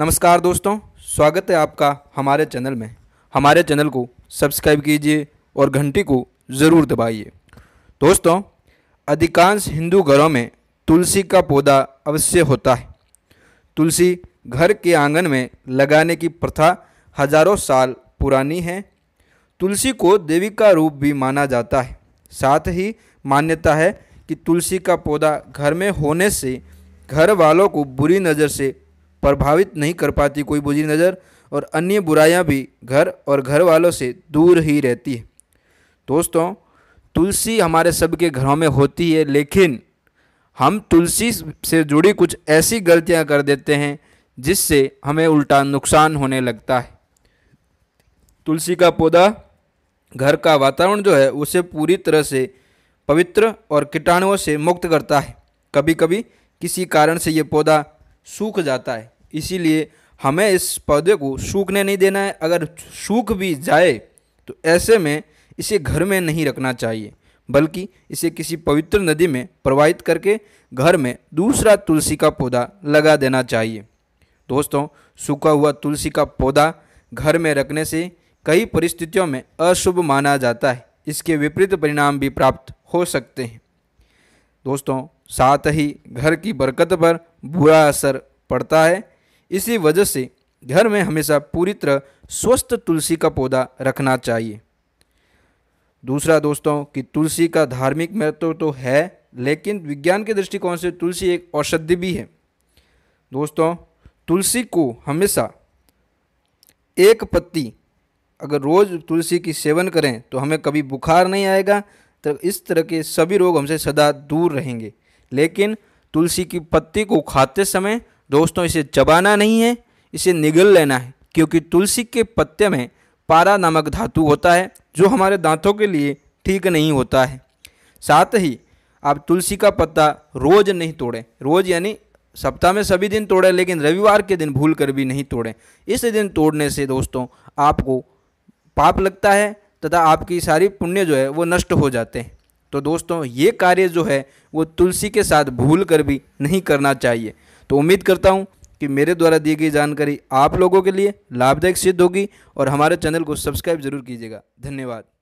नमस्कार दोस्तों स्वागत है आपका हमारे चैनल में हमारे चैनल को सब्सक्राइब कीजिए और घंटी को ज़रूर दबाइए दोस्तों अधिकांश हिंदू घरों में तुलसी का पौधा अवश्य होता है तुलसी घर के आंगन में लगाने की प्रथा हजारों साल पुरानी है तुलसी को देवी का रूप भी माना जाता है साथ ही मान्यता है कि तुलसी का पौधा घर में होने से घर वालों को बुरी नज़र से प्रभावित नहीं कर पाती कोई बुरी नज़र और अन्य बुराइयाँ भी घर और घर वालों से दूर ही रहती है दोस्तों तुलसी हमारे सबके घरों में होती है लेकिन हम तुलसी से जुड़ी कुछ ऐसी गलतियाँ कर देते हैं जिससे हमें उल्टा नुकसान होने लगता है तुलसी का पौधा घर का वातावरण जो है उसे पूरी तरह से पवित्र और कीटाणुओं से मुक्त करता है कभी कभी किसी कारण से ये पौधा सूख जाता है इसीलिए हमें इस पौधे को सूखने नहीं देना है अगर सूख भी जाए तो ऐसे में इसे घर में नहीं रखना चाहिए बल्कि इसे किसी पवित्र नदी में प्रवाहित करके घर में दूसरा तुलसी का पौधा लगा देना चाहिए दोस्तों सूखा हुआ तुलसी का पौधा घर में रखने से कई परिस्थितियों में अशुभ माना जाता है इसके विपरीत परिणाम भी प्राप्त हो सकते हैं दोस्तों साथ ही घर की बरकत पर बुरा असर पड़ता है इसी वजह से घर में हमेशा पूरी तरह स्वस्थ तुलसी का पौधा रखना चाहिए दूसरा दोस्तों कि तुलसी का धार्मिक महत्व तो है लेकिन विज्ञान के दृष्टिकोण से तुलसी एक औषधि भी है दोस्तों तुलसी को हमेशा एक पत्ती अगर रोज़ तुलसी की सेवन करें तो हमें कभी बुखार नहीं आएगा तो इस तरह के सभी रोग हमसे सदा दूर रहेंगे लेकिन तुलसी की पत्ती को खाते समय दोस्तों इसे चबाना नहीं है इसे निगल लेना है क्योंकि तुलसी के पत्ते में पारा नामक धातु होता है जो हमारे दांतों के लिए ठीक नहीं होता है साथ ही आप तुलसी का पत्ता रोज़ नहीं तोड़ें रोज़ यानी सप्ताह में सभी दिन तोड़ें लेकिन रविवार के दिन भूल कर भी नहीं तोड़ें इस दिन तोड़ने से दोस्तों आपको पाप लगता है तथा आपकी सारी पुण्य जो है वो नष्ट हो जाते हैं तो दोस्तों ये कार्य जो है वो तुलसी के साथ भूल कर भी नहीं करना चाहिए तो उम्मीद करता हूँ कि मेरे द्वारा दी गई जानकारी आप लोगों के लिए लाभदायक सिद्ध होगी और हमारे चैनल को सब्सक्राइब जरूर कीजिएगा धन्यवाद